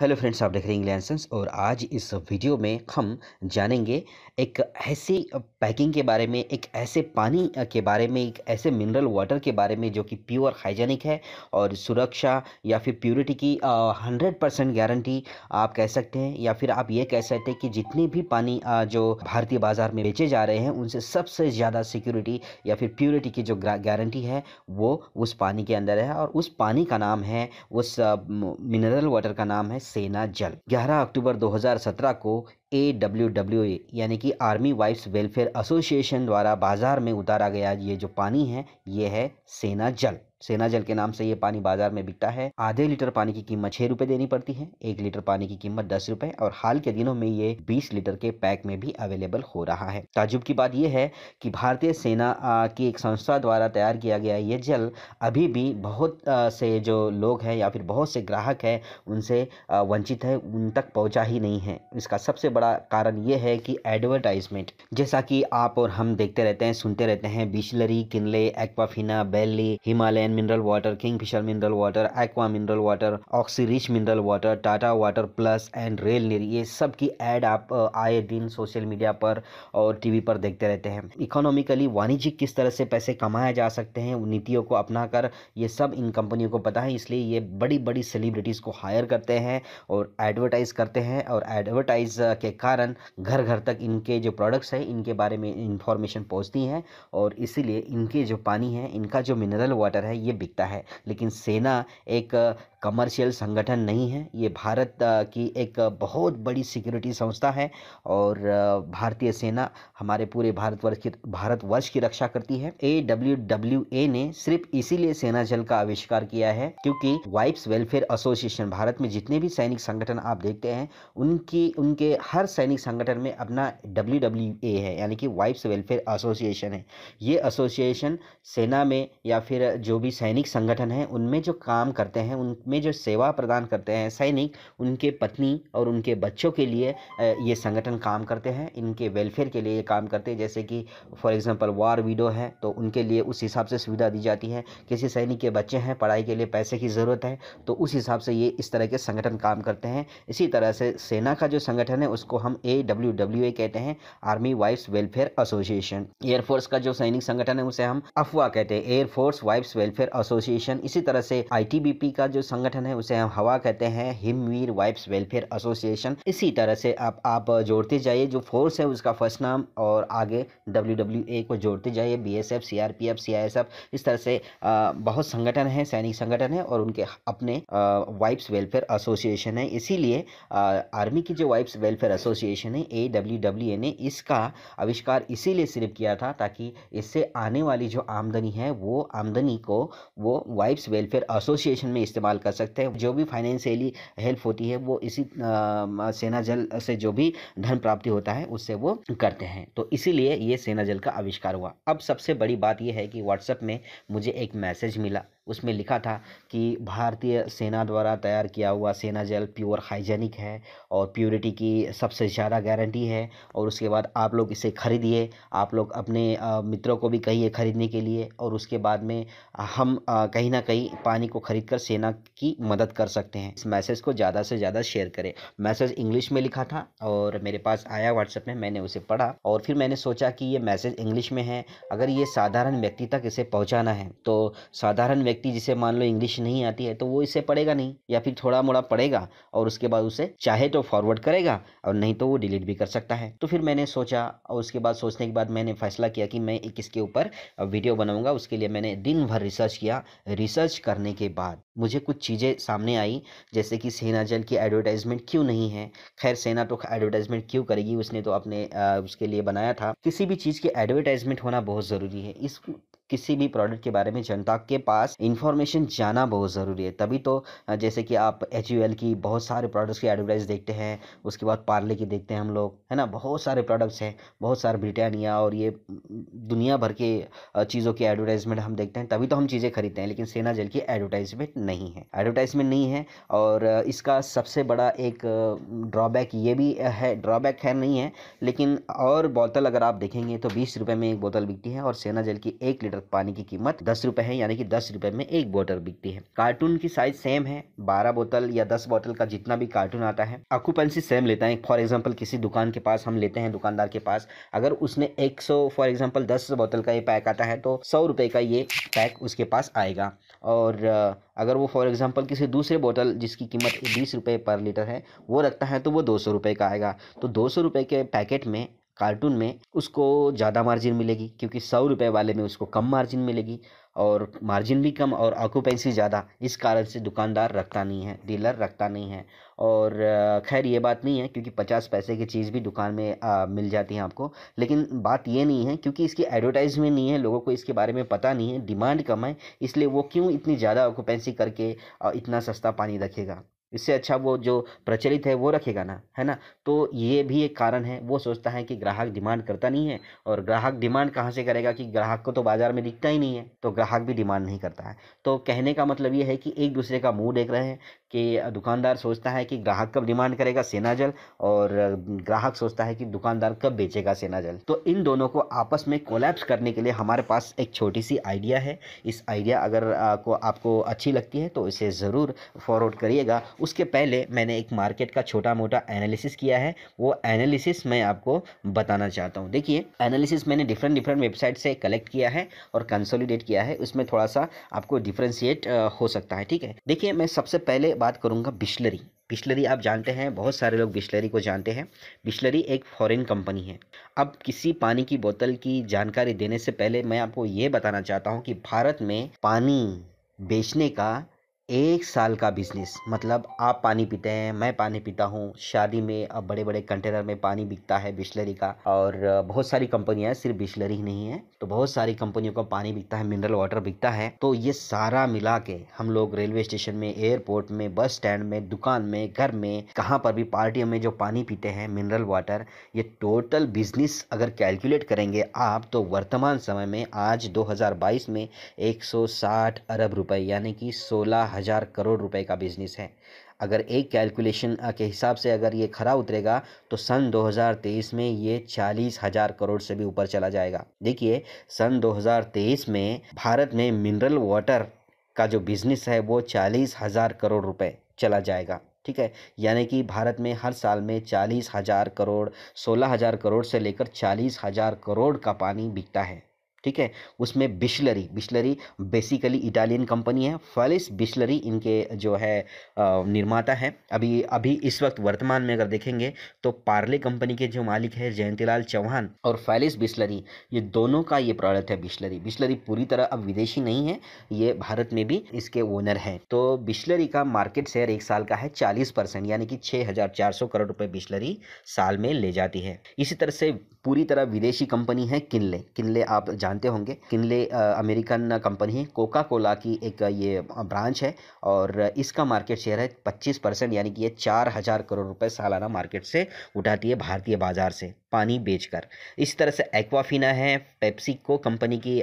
hello friends आप देख रहे हैं इंग्लैंड और आज इस वीडियो में हम जानेंगे एक ऐसी पैकिंग के बारे में एक ऐसे पानी के बारे में एक ऐसे मिनरल वाटर के बारे में जो कि प्योर हाइजेनिक है और सुरक्षा या फिर प्योरिटी की हंड्रेड परसेंट गारंटी आप कह सकते हैं या फिर आप ये कह सकते हैं कि जितने भी पानी आ, जो भारतीय बाज़ार में बेचे जा रहे हैं उनसे सबसे ज़्यादा सिक्योरिटी या फिर प्योरिटी की जो गारंटी है वो उस पानी के अंदर है और उस पानी का नाम है उस मिनरल वाटर का नाम है सेना जल 11 अक्टूबर 2017 को ए यानी कि आर्मी वाइफ्स वेलफेयर एसोसिएशन द्वारा बाजार में उतारा गया ये जो पानी है ये है सेना जल सेना जल के नाम से ये पानी बाजार में बिकता है आधे लीटर पानी की कीमत छह रुपए देनी पड़ती है एक लीटर पानी की कीमत दस रुपए और हाल के दिनों में ये बीस लीटर के पैक में भी अवेलेबल हो रहा है ताजुब की बात यह है कि भारतीय सेना की एक संस्था द्वारा तैयार किया गया ये जल अभी भी बहुत से जो लोग हैं या फिर बहुत से ग्राहक हैं उनसे वंचित है उन तक पहुंचा ही नहीं है इसका सबसे बड़ा कारण ये है कि एडवर्टाइजमेंट जैसा कि आप और हम देखते रहते हैं सुनते रहते हैं Bisleri Kinley Aquafina Bailley Himalayan mineral water Kingfisher mineral water aqua mineral water oxy rich mineral water Tata water plus and rail Neer ये सब की एड आप आए दिन सोशल मीडिया पर और टीवी पर देखते रहते हैं इकोनॉमिकली वाणिज्यिक किस तरह से पैसे कमाए जा सकते हैं नीतियों को अपना कर ये सब इन कंपनियों को पता है इसलिए ये बड़ी बड़ी सेलिब्रिटीज़ को हायर करते हैं और एडवर्टाइज़ करते हैं और एडवर्टाइज़ के कारण घर घर तक इनके जो प्रोडक्ट्स हैं इनके बारे में इंफॉर्मेशन पहुँचती हैं और इसीलिए इनके जो पानी है इनका जो मिनरल वाटर है ये बिकता है लेकिन सेना एक कमर्शियल संगठन नहीं है ये भारत की एक बहुत बड़ी सिक्योरिटी संस्था है और भारतीय सेना हमारे पूरे भारतवर्ष की भारतवर्ष की रक्षा करती है ए डब्ल्यू डब्ल्यू ए ने सिर्फ इसीलिए सेना जल का आविष्कार किया है क्योंकि वाइफ्स वेलफेयर एसोसिएशन भारत में जितने भी सैनिक संगठन आप देखते हैं उनकी उनके हर सैनिक संगठन में अपना डब्ल्यू डब्ल्यू ए है यानी कि वाइफ्स वेलफेयर एसोसिएशन है ये एसोसिएशन सेना में या फिर जो भी भी सैनिक संगठन है उनमें जो काम करते हैं उनमें जो सेवा प्रदान करते हैं सैनिक उनके पत्नी और उनके बच्चों के लिए ये संगठन काम करते हैं इनके वेलफेयर के लिए ये काम करते हैं जैसे कि फॉर एग्ज़ाम्पल वार विडो है तो उनके लिए उस हिसाब से सुविधा दी जाती है किसी सैनिक के बच्चे हैं पढ़ाई के लिए पैसे की ज़रूरत है तो उस हिसाब से ये इस तरह के संगठन काम करते हैं इसी तरह से सेना का जो संगठन है उसको हम ए डब्ल्यू डब्ल्यू ए कहते हैं army wives welfare association air force का जो सैनिक संगठन है उसे हम अफवाह कहते हैं air force wives welfare welfare association इसी तरह से आईटीबीपी का जो संगठन है उसे हम हवा कहते हैं हिमवीर वाइफ्स वेलफेयर एसोसिएशन इसी तरह से आप आप जोड़ते जाइए जो फोर्स है उसका फर्स्ट नाम और आगे डब्ल्यू डब्ल्यू ए को जोड़ते जाइए B S F C R P F C I S F इस तरह से बहुत संगठन है सैनिक संगठन है और उनके अपने वाइफ्स वेलफेयर एसोसिएशन है इसीलिए आर्मी की जो वाइफ्स वेलफेयर एसोसिएशन है ए डब्ल्यू डब्ल्यू ए ने इसका आविष्कार इसीलिए सिर्फ किया था ताकि इससे आने वाली जो आमदनी है वो आमदनी को वो वाइफ्स वेलफेयर एसोसिएशन में इस्तेमाल कर सकते हैं जो भी फाइनेंशियली हेल्प होती है वो इसी सेना जल से जो भी धन प्राप्ति होता है उससे वो करते हैं तो इसीलिए ये सेना जल का आविष्कार हुआ अब सबसे बड़ी बात यह है कि व्हाट्सएप में मुझे एक मैसेज मिला उसमें लिखा था कि भारतीय सेना द्वारा तैयार किया हुआ सेना जल प्योर हाइजेनिक है और प्योरिटी की सबसे ज़्यादा गारंटी है और उसके बाद आप लोग इसे ख़रीदिए आप लोग अपने मित्रों को भी कहिए ख़रीदने के लिए और उसके बाद में हम कहीं ना कहीं पानी को ख़रीद कर सेना की मदद कर सकते हैं इस मैसेज को ज़्यादा से ज़्यादा शेयर करें मैसेज इंग्लिश में लिखा था और मेरे पास आया व्हाट्सएप में मैंने उसे पढ़ा और फिर मैंने सोचा कि ये मैसेज इंग्लिश में है अगर ये साधारण व्यक्ति तक इसे पहुँचाना है तो साधारण व्यक्ति व्यक्ति जिसे मान लो इंग्लिश नहीं आती है तो वो इसे पढ़ेगा नहीं या फिर थोड़ा मोड़ा पढ़ेगा और उसके बाद उसे चाहे तो फॉरवर्ड करेगा और नहीं तो वो डिलीट भी कर सकता है तो फिर मैंने सोचा और उसके बाद सोचने के बाद मैंने फैसला किया कि मैं एक इसके ऊपर वीडियो बनाऊंगा उसके लिए मैंने दिन भर रिसर्च किया रिसर्च करने के बाद मुझे कुछ चीज़ें सामने आई जैसे कि सेना जल की एडवर्टाइजमेंट क्यों नहीं है खैर सेना तो एडवर्टाइजमेंट क्यों करेगी उसने तो अपने उसके लिए बनाया था किसी भी चीज़ की एडवर्टाइजमेंट होना बहुत ज़रूरी है इस किसी भी प्रोडक्ट के बारे में जनता के पास इन्फॉर्मेशन जाना बहुत ज़रूरी है तभी तो जैसे कि आप एच की बहुत सारे प्रोडक्ट्स की एडवर्टाइज देखते हैं उसके बाद पार्ले की देखते हैं हम लोग है ना बहुत सारे प्रोडक्ट्स हैं बहुत सारे ब्रिटानिया और ये दुनिया भर के चीज़ों की एडवर्टाइजमेंट हम देखते हैं तभी तो हम चीज़ें खरीदते हैं लेकिन सेना जल की एडवर्टाइजमेंट नहीं है एडवर्टाइजमेंट नहीं है और इसका सबसे बड़ा एक ड्रॉबैक ये भी है ड्रॉबैक है नहीं है लेकिन और बोतल अगर आप देखेंगे तो बीस रुपये में एक बोतल बिकती है और सेना जल की एक लीटर लीटर पानी की कीमत दस रुपए है यानी कि दस रुपये में एक बोतल बिकती है कार्टून की साइज सेम है बारह बोतल या दस बोतल का जितना भी कार्टून आता है ऑक्यूपेंसी सेम लेता है फॉर एग्जाम्पल किसी दुकान के पास हम लेते हैं दुकानदार के पास अगर उसने एक फॉर एग्जाम्पल दस बोतल का ये पैक आता है तो सौ रुपये का ये पैक उसके पास आएगा और अगर वो फॉर एग्ज़ाम्पल किसी दूसरे बोतल जिसकी कीमत बीस रुपये पर लीटर है वो रखता है तो वो दो सौ रुपये का आएगा तो दो सौ रुपये के पैकेट में कार्टून में उसको ज़्यादा मार्जिन मिलेगी क्योंकि सौ रुपये वाले में उसको कम मार्जिन मिलेगी और मार्जिन भी कम और ऑक्यूपेंसी ज़्यादा इस कारण से दुकानदार रखता नहीं है डीलर रखता नहीं है और खैर ये बात नहीं है क्योंकि पचास पैसे की चीज़ भी दुकान में आ, मिल जाती है आपको लेकिन बात ये नहीं है क्योंकि इसकी एडवर्टाइजमेंट नहीं है लोगों को इसके बारे में पता नहीं है डिमांड कम है इसलिए वो क्यों इतनी ज़्यादा ऑक्यूपेंसी करके इतना सस्ता पानी रखेगा इससे अच्छा वो जो प्रचलित है वो रखेगा ना है ना तो ये भी एक कारण है वो सोचता है कि ग्राहक डिमांड करता नहीं है और ग्राहक डिमांड कहाँ से करेगा कि ग्राहक को तो बाज़ार में दिखता ही नहीं है तो ग्राहक भी डिमांड नहीं करता है तो कहने का मतलब ये है कि एक दूसरे का मुंह देख रहे हैं कि दुकानदार सोचता है कि ग्राहक कब डिमांड करेगा सेना जल और ग्राहक सोचता है कि दुकानदार कब बेचेगा सेना जल तो इन दोनों को आपस में कोलैप्स करने के लिए हमारे पास एक छोटी सी आइडिया है इस आइडिया अगर आपको आपको अच्छी लगती है तो इसे ज़रूर फॉरवर्ड करिएगा उसके पहले मैंने एक मार्केट का छोटा मोटा एनालिसिस किया है वो एनालिसिस मैं आपको बताना चाहता हूँ देखिए एनालिसिस मैंने डिफरेंट डिफरेंट वेबसाइट से कलेक्ट किया है और कंसोलिडेट किया है उसमें थोड़ा सा आपको डिफ्रेंशिएट हो सकता है ठीक है देखिए मैं सबसे पहले बात करूँगा बिस्लरी बिस्लरी आप जानते हैं बहुत सारे लोग बिस्लरी को जानते हैं बिस्लरी एक फॉरेन कंपनी है अब किसी पानी की बोतल की जानकारी देने से पहले मैं आपको ये बताना चाहता हूँ कि भारत में पानी बेचने का एक साल का बिजनेस मतलब आप पानी पीते हैं मैं पानी पीता हूँ शादी में अब बड़े बड़े कंटेनर में पानी बिकता है बिस्लरी का और बहुत सारी कंपनियां सिर्फ बिस्लरी ही नहीं है तो बहुत सारी कंपनियों का पानी बिकता है मिनरल वाटर बिकता है तो ये सारा मिला के हम लोग रेलवे स्टेशन में एयरपोर्ट में बस स्टैंड में दुकान में घर में कहाँ पर भी पार्टियों में जो पानी पीते हैं मिनरल वाटर ये टोटल बिजनेस अगर कैलकुलेट करेंगे आप तो वर्तमान समय में आज दो में एक अरब रुपये यानी कि सोलह हज़ार करोड़ रुपए का बिज़नेस है अगर एक कैलकुलेशन के हिसाब से अगर ये खरा उतरेगा तो सन 2023 में ये चालीस हज़ार करोड़ से भी ऊपर चला जाएगा देखिए सन 2023 में भारत में मिनरल वाटर का जो बिज़नेस है वो चालीस हज़ार करोड़ रुपए चला जाएगा ठीक है यानी कि भारत में हर साल में चालीस हज़ार करोड़ सोलह हज़ार करोड़ से लेकर चालीस हज़ार करोड़ का पानी बिकता है ठीक है उसमें Bisleri Bisleri basically Italian company है फलिस बिशलरी इनके जो है निर्माता है अभी अभी इस वक्त वर्तमान में अगर देखेंगे तो पार्ले कंपनी के जो मालिक है जयंतीलाल चौहान और फैलिस बिस्लरी ये दोनों का ये प्रोडक्ट है बिस्लरी बिस्लरी पूरी तरह अब विदेशी नहीं है ये भारत में भी इसके ओनर हैं तो बिस्लरी का मार्केट शेयर एक साल का है चालीस परसेंट यानी कि छः हज़ार चार सौ करोड़ रुपये बिस्लरी साल में ले जाती है इसी तरह से पूरी तरह विदेशी कंपनी है किनले किनले आप जानते होंगे किनले अमेरिकन कंपनी है कोका कोला की एक ये ब्रांच है और इसका मार्केट शेयर है पच्चीस परसेंट यानी कि ये चार हज़ार करोड़ रुपए सालाना मार्केट से उठाती है भारतीय बाजार से पानी बेचकर इस तरह से एक्वाफिना है पेप्सिको कंपनी की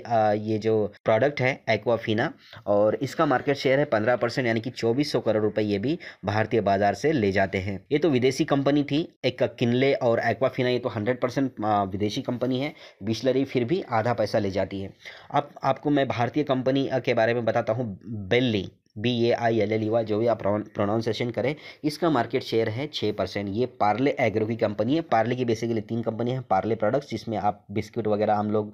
ये जो प्रोडक्ट है एक्वाफिना और इसका मार्केट शेयर है पंद्रह परसेंट यानी कि चौबीस सौ करोड़ रुपए ये भी भारतीय बाजार से ले जाते हैं ये तो विदेशी कंपनी थी एक किनले और एक्वाफिना ये तो हंड्रेड परसेंट विदेशी कंपनी है बिस्लरी फिर भी आधा पैसा ले जाती है अब आपको मैं भारतीय कंपनी के बारे में बताता हूँ Bailley B A I L L Y जो भी आप प्रोनाउंसिएशन करें इसका मार्केट शेयर है छः परसेंट ये पार्ले एग्रो की कंपनी है पार्ले की बेसिकली तीन कंपनी है पार्ले प्रोडक्ट्स जिसमें आप बिस्किट वगैरह हम लोग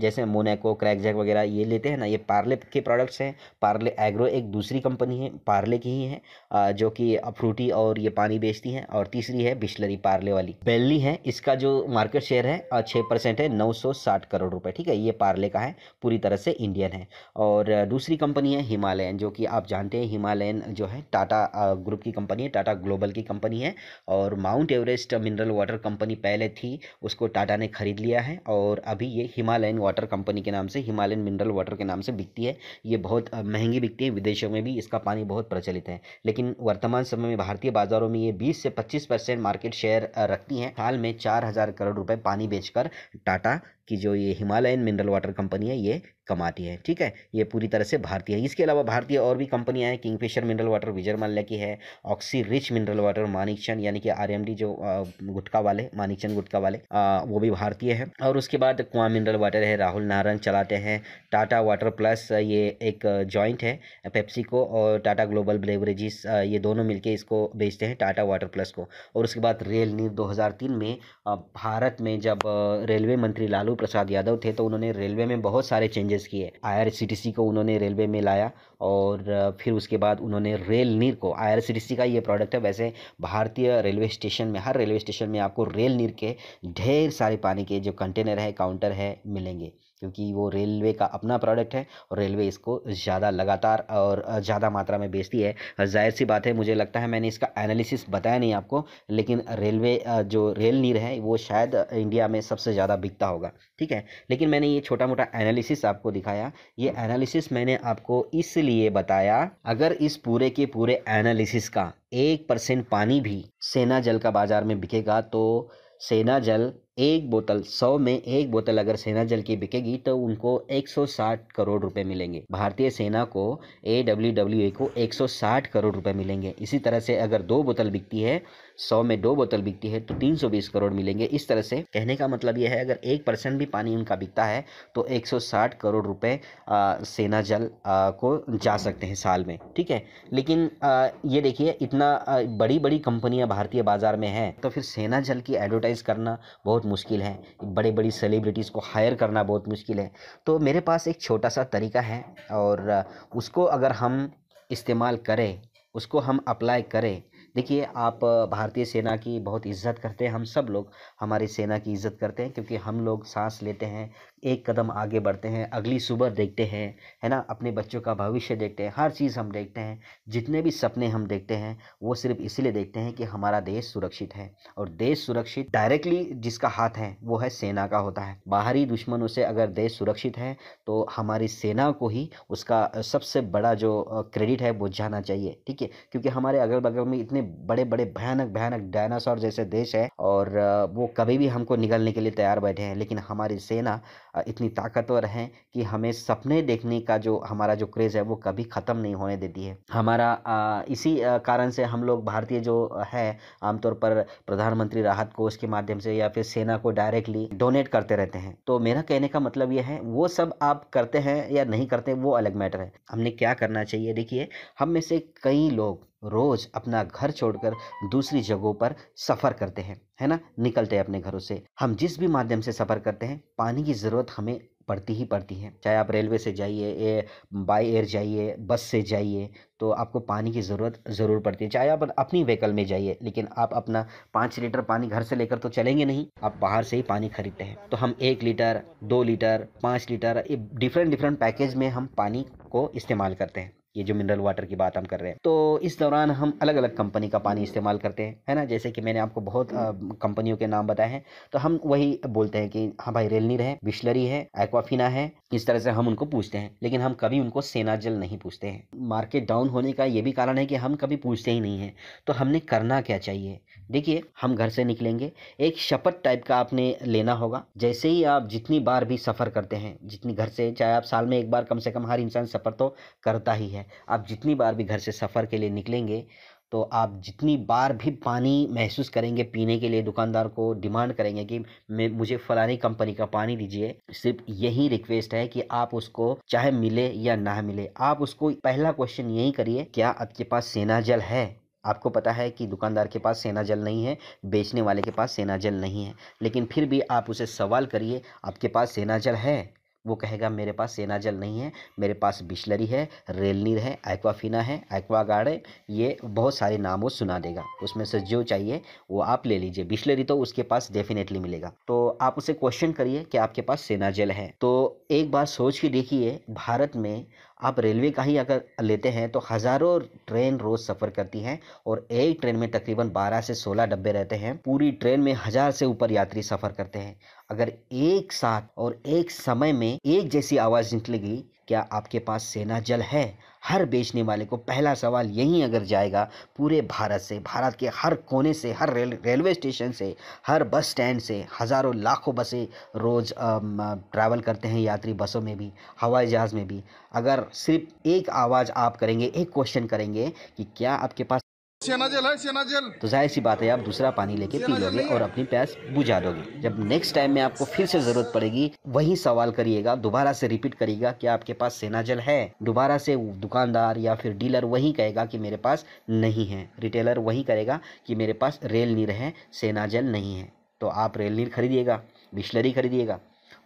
जैसे मोनेको क्रैकजैक वगैरह ये लेते हैं ना ये पार्ले के प्रोडक्ट्स हैं पार्ले एग्रो एक दूसरी कंपनी है पार्ले की ही है जो कि फ्रूटी और ये पानी बेचती है और तीसरी है बिस्लरी पार्ले वाली बेल्ली है इसका जो मार्केट शेयर है छः परसेंट है नौ सौ साठ करोड़ रुपये ठीक है ये पार्ले का है पूरी तरह से इंडियन है और दूसरी कंपनी है हिमालयन जो कि आप आप जानते हैं हिमालयन जो है टाटा ग्रुप की कंपनी है टाटा ग्लोबल की कंपनी है और Mount Everest mineral water company पहले थी उसको टाटा ने खरीद लिया है और अभी ये हिमालयन वाटर कंपनी के नाम से हिमालयन मिनरल वाटर के नाम से बिकती है ये बहुत महंगी बिकती है विदेशों में भी इसका पानी बहुत प्रचलित है लेकिन वर्तमान समय में भारतीय बाजारों में ये बीस से पच्चीस मार्केट शेयर रखती हैं हाल में चार करोड़ रुपये पानी बेचकर टाटा कि जो ये हिमालयन मिनरल वाटर कंपनी है ये कमाती है ठीक है ये पूरी तरह से भारतीय है इसके अलावा भारतीय और भी कंपनियां हैं Kingfisher mineral water Vijay Mallya की है oxy rich mineral water Manikchand यानी कि आरएमडी जो गुटका वाले मानिकचंद गुटका वाले वो भी भारतीय है और उसके बाद कुआ मिनरल वाटर है राहुल नारंग चलाते हैं टाटा वाटर प्लस ये एक जॉइंट है पेप्सिको और टाटा ग्लोबल ब्रेवरेजिस ये दोनों मिलकर इसको बेचते हैं टाटा वाटर प्लस को और उसके बाद रेल नीर दो में भारत में जब रेलवे मंत्री लालू प्रसाद यादव थे तो उन्होंने रेलवे में बहुत सारे चेंजेस किए आई को उन्होंने रेलवे में लाया और फिर उसके बाद उन्होंने रेल नीर को आई का ये प्रोडक्ट है वैसे भारतीय रेलवे स्टेशन में हर रेलवे स्टेशन में आपको रेल नीर के ढेर सारे पानी के जो कंटेनर है काउंटर है मिलेंगे क्योंकि वो रेलवे का अपना प्रोडक्ट है और रेलवे इसको ज़्यादा लगातार और ज़्यादा मात्रा में बेचती है जाहिर सी बात है मुझे लगता है मैंने इसका एनालिसिस बताया नहीं आपको लेकिन रेलवे जो रेल नीर है वो शायद इंडिया में सबसे ज़्यादा बिकता होगा ठीक है लेकिन मैंने ये छोटा मोटा एनालिसिस आपको दिखाया ये एनालिसिस मैंने आपको इसलिए लिए बताया अगर इस पूरे के पूरे एनालिसिस का एक परसेंट पानी भी सेना जल का बाजार में बिकेगा तो सेना जल एक बोतल सौ में एक बोतल अगर सेना जल की बिकेगी तो उनको 160 करोड़ रुपए मिलेंगे भारतीय सेना को ए डब्ल्यू डब्ल्यू ए को 160 करोड़ रुपए मिलेंगे इसी तरह से अगर दो बोतल बिकती है सौ में दो बोतल बिकती है तो 320 करोड़ मिलेंगे इस तरह से कहने का मतलब यह है अगर एक परसेंट भी पानी उनका बिकता है तो 160 करोड़ रुपए सेना जल आ, को जा सकते हैं साल में ठीक है लेकिन आ, ये देखिए इतना आ, बड़ी बड़ी कंपनियां भारतीय बाजार में हैं तो फिर सेना जल की एडवर्टाइज करना बहुत बहुत मुश्किल है बड़े बड़ी सेलिब्रिटीज़ को हायर करना बहुत मुश्किल है तो मेरे पास एक छोटा सा तरीका है और उसको अगर हम इस्तेमाल करें उसको हम अप्लाई करें देखिए आप भारतीय सेना की बहुत इज़्ज़त करते हैं हम सब लोग हमारी सेना की इज़्ज़त करते हैं क्योंकि हम लोग सांस लेते हैं एक कदम आगे बढ़ते हैं अगली सुबह देखते हैं है ना अपने बच्चों का भविष्य देखते हैं हर चीज़ हम देखते हैं जितने भी सपने हम देखते हैं वो सिर्फ इसलिए देखते हैं कि हमारा देश सुरक्षित है और देश सुरक्षित डायरेक्टली जिसका हाथ है वो है सेना का होता है बाहरी दुश्मनों से अगर देश सुरक्षित है तो हमारी सेना को ही उसका सबसे बड़ा जो क्रेडिट है वो जाना चाहिए ठीक है क्योंकि हमारे अगल बगल में इतने इतने बड़े बड़े भयानक भयानक डायनासोर जैसे देश है और वो कभी भी हमको निकलने के लिए तैयार बैठे हैं लेकिन हमारी सेना इतनी ताकतवर है कि हमें सपने देखने का जो हमारा जो क्रेज़ है वो कभी ख़त्म नहीं होने देती है हमारा इसी कारण से हम लोग भारतीय जो है आमतौर पर प्रधानमंत्री राहत कोष के माध्यम से या फिर सेना को डायरेक्टली डोनेट करते रहते हैं तो मेरा कहने का मतलब यह है वो सब आप करते हैं या नहीं करते वो अलग मैटर है हमने क्या करना चाहिए देखिए हम में से कई लोग रोज़ अपना घर छोड़कर दूसरी जगहों पर सफ़र करते हैं है ना निकलते हैं अपने घरों से हम जिस भी माध्यम से सफ़र करते हैं पानी की ज़रूरत हमें पड़ती ही पड़ती है चाहे आप रेलवे से जाइए बाई एयर जाइए बस से जाइए तो आपको पानी की ज़रूरत ज़रूर पड़ती है चाहे आप अपनी व्हीकल में जाइए लेकिन आप अपना पाँच लीटर पानी घर से लेकर तो चलेंगे नहीं आप बाहर से ही पानी खरीदते हैं तो हम एक लीटर दो लीटर पाँच लीटर डिफरेंट डिफरेंट पैकेज में हम पानी को इस्तेमाल करते हैं ये जो मिनरल वाटर की बात हम कर रहे हैं तो इस दौरान हम अलग अलग कंपनी का पानी इस्तेमाल करते हैं है ना जैसे कि मैंने आपको बहुत कंपनियों के नाम बताए हैं तो हम वही बोलते हैं कि हाँ भाई रेलनी है बिशलरी है एक्वाफिना है इस तरह से हम उनको पूछते हैं लेकिन हम कभी उनको सेना जल नहीं पूछते हैं मार्केट डाउन होने का ये भी कारण है कि हम कभी पूछते ही नहीं हैं तो हमने करना क्या चाहिए देखिए हम घर से निकलेंगे एक शपथ टाइप का आपने लेना होगा जैसे ही आप जितनी बार भी सफ़र करते हैं जितनी घर से चाहे आप साल में एक बार कम से कम हर इंसान सफ़र तो करता ही है आप जितनी बार भी घर से सफ़र के लिए निकलेंगे तो आप जितनी बार भी पानी महसूस करेंगे पीने के लिए दुकानदार को डिमांड करेंगे कि मुझे फलानी कंपनी का पानी दीजिए सिर्फ यही रिक्वेस्ट है कि आप उसको चाहे मिले या ना मिले आप उसको पहला क्वेश्चन यही करिए क्या आपके पास सेना जल है आपको पता है कि दुकानदार के पास सेना जल नहीं है बेचने वाले के पास सेना जल नहीं है लेकिन फिर भी आप उसे सवाल करिए आपके पास सेना जल है वो कहेगा मेरे पास सेनाजल नहीं है मेरे पास बिशलरी है रेलनीर है एक्वाफिना है एक्वागार्ड है ये बहुत सारे नाम वो सुना देगा उसमें से जो चाहिए वो आप ले लीजिए बिशलरी तो उसके पास डेफिनेटली मिलेगा तो आप उसे क्वेश्चन करिए कि आपके पास सेनाजल है तो एक बार सोच के देखिए भारत में आप रेलवे का ही अगर लेते हैं तो हज़ारों ट्रेन रोज़ सफ़र करती हैं और एक ट्रेन में तकरीबन 12 से 16 डब्बे रहते हैं पूरी ट्रेन में हज़ार से ऊपर यात्री सफ़र करते हैं अगर एक साथ और एक समय में एक जैसी आवाज़ निकलेगी क्या आपके पास सेना जल है हर बेचने वाले को पहला सवाल यहीं अगर जाएगा पूरे भारत से भारत के हर कोने से हर रेल रेलवे स्टेशन से हर बस स्टैंड से हज़ारों लाखों बसें रोज़ ट्रैवल करते हैं यात्री बसों में भी हवाई जहाज़ में भी अगर सिर्फ एक आवाज़ आप करेंगे एक क्वेश्चन करेंगे कि क्या आपके पास सेना जेल है सेना जेल तो जाहिर सी बात है आप दूसरा पानी लेके पी लोगे और अपनी प्यास बुझा दोगे जब नेक्स्ट टाइम में आपको फिर से जरूरत पड़ेगी वही सवाल करिएगा दोबारा से रिपीट करिएगा कि आपके पास सेना जल है दोबारा से दुकानदार या फिर डीलर वही कहेगा कि मेरे पास नहीं है रिटेलर वही करेगा कि मेरे पास रेल नीर है सेना जल नहीं है तो आप रेल नीर खरीदिएगा बिस्लरी खरीदिएगा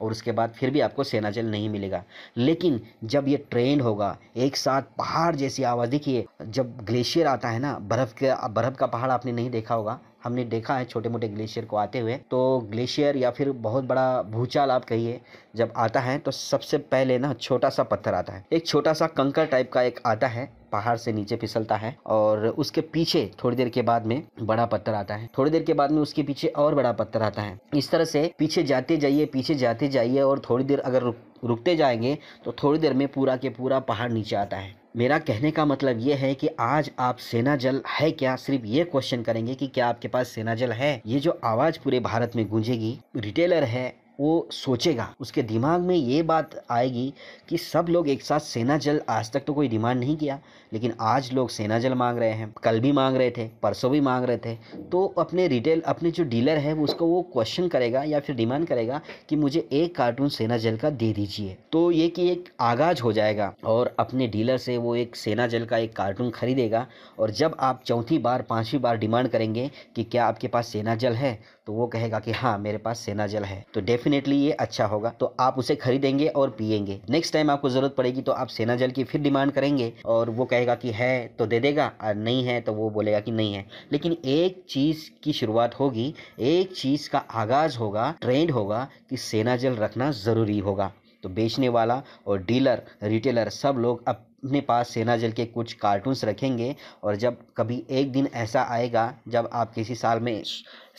और उसके बाद फिर भी आपको सेना जल नहीं मिलेगा लेकिन जब ये ट्रेंड होगा एक साथ पहाड़ जैसी आवाज़ देखिए जब ग्लेशियर आता है ना बर्फ़ के बर्फ़ का पहाड़ आपने नहीं देखा होगा हमने देखा है छोटे मोटे ग्लेशियर को आते हुए तो ग्लेशियर या फिर बहुत बड़ा भूचाल आप कहिए जब आता है तो सबसे पहले ना छोटा सा पत्थर आता है एक छोटा सा कंकर टाइप का एक आता है पहाड़ से नीचे फिसलता है और उसके पीछे थोड़ी देर के बाद में बड़ा पत्थर आता है थोड़ी देर के बाद में उसके पीछे और बड़ा पत्थर आता है इस तरह से पीछे जाते जाइए पीछे जाते जाइए और थोड़ी देर अगर रुक रुकते जाएंगे तो थोड़ी देर में पूरा के पूरा पहाड़ नीचे आता है मेरा कहने का मतलब ये है कि आज आप सेना जल है क्या सिर्फ ये क्वेश्चन करेंगे कि क्या आपके पास सेना जल है ये जो आवाज़ पूरे भारत में गूंजेगी रिटेलर है वो सोचेगा उसके दिमाग में ये बात आएगी कि सब लोग एक साथ सेना जल आज तक तो कोई डिमांड नहीं किया लेकिन आज लोग सेना जल मांग रहे हैं कल भी मांग रहे थे परसों भी मांग रहे थे तो अपने रिटेल अपने जो डीलर है उसको वो क्वेश्चन करेगा या फिर डिमांड करेगा कि मुझे एक कार्टून सेना जल का दे दीजिए तो ये कि एक आगाज हो जाएगा और अपने डीलर से वो एक सेना जल का एक कार्टून खरीदेगा और जब आप चौथी बार पाँचवीं बार डिमांड करेंगे कि क्या आपके पास सेना जल है तो वो कहेगा कि हाँ मेरे पास सेना जल है तो डेफिनेटली ये अच्छा होगा तो आप उसे खरीदेंगे और पिएंगे नेक्स्ट टाइम आपको ज़रूरत पड़ेगी तो आप सेना जल की फिर डिमांड करेंगे और वो कहेगा कि है तो दे देगा और नहीं है तो वो बोलेगा कि नहीं है लेकिन एक चीज़ की शुरुआत होगी एक चीज़ का आगाज़ होगा ट्रेंड होगा कि सेना जल रखना ज़रूरी होगा तो बेचने वाला और डीलर रिटेलर सब लोग अब अपने पास सेना जल के कुछ कार्टून्स रखेंगे और जब कभी एक दिन ऐसा आएगा जब आप किसी साल में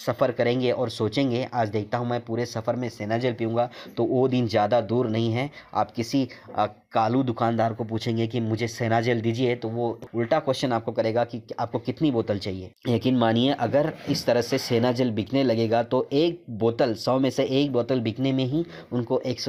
सफ़र करेंगे और सोचेंगे आज देखता हूँ मैं पूरे सफ़र में सेना जल पीऊँगा तो वो दिन ज़्यादा दूर नहीं है आप किसी आ, कालू दुकानदार को पूछेंगे कि मुझे सेना जल दीजिए तो वो उल्टा क्वेश्चन आपको करेगा कि आपको कितनी बोतल चाहिए लेकिन मानिए अगर इस तरह से सेना जल बिकने लगेगा तो एक बोतल सौ में से एक बोतल बिकने में ही उनको एक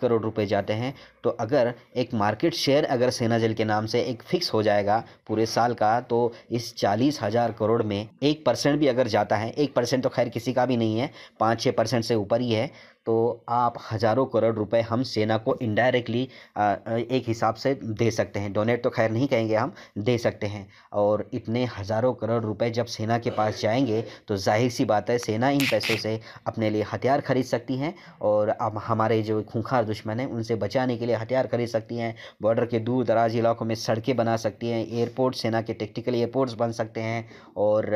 करोड़ रुपये जाते हैं तो अगर एक मार्केट शेयर अगर सेना नजल के नाम से एक फिक्स हो जाएगा पूरे साल का तो इस चालीस हज़ार करोड़ में एक परसेंट भी अगर जाता है एक परसेंट तो खैर किसी का भी नहीं है पाँच छः परसेंट से ऊपर ही है तो आप हज़ारों करोड़ रुपए हम सेना को इनडायरेक्टली एक हिसाब से दे सकते हैं डोनेट तो खैर नहीं कहेंगे हम दे सकते हैं और इतने हज़ारों करोड़ रुपए जब सेना के पास जाएंगे तो जाहिर सी बात है सेना इन पैसों से अपने लिए हथियार खरीद सकती हैं और अब हमारे जो खूंखार दुश्मन हैं उनसे बचाने के लिए हथियार खरीद सकती हैं बॉर्डर के दूर दराज इलाकों में सड़कें बना सकती हैं एयरपोर्ट सेना के टेक्टिकल एयरपोर्ट्स बन सकते हैं और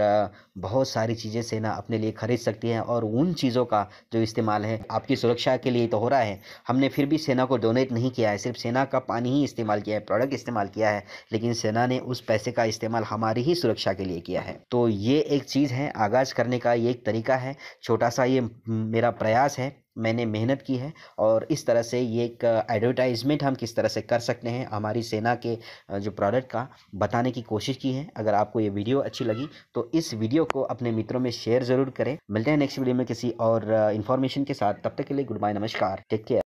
बहुत सारी चीज़ें सेना अपने लिए खरीद सकती हैं और उन चीज़ों का जो इस्तेमाल है आपकी सुरक्षा के लिए तो हो रहा है हमने फिर भी सेना को डोनेट नहीं किया है सिर्फ सेना का पानी ही इस्तेमाल किया है प्रोडक्ट इस्तेमाल किया है लेकिन सेना ने उस पैसे का इस्तेमाल हमारी ही सुरक्षा के लिए किया है तो ये एक चीज़ है आगाज़ करने का ये एक तरीका है छोटा सा ये मेरा प्रयास है मैंने मेहनत की है और इस तरह से ये एक एडवर्टाइज़मेंट हम किस तरह से कर सकते हैं हमारी सेना के जो प्रोडक्ट का बताने की कोशिश की है अगर आपको ये वीडियो अच्छी लगी तो इस वीडियो को अपने मित्रों में शेयर ज़रूर करें मिलते हैं नेक्स्ट वीडियो में किसी और इन्फॉर्मेशन के साथ तब तक के लिए गुड बाय नमस्कार टेक केयर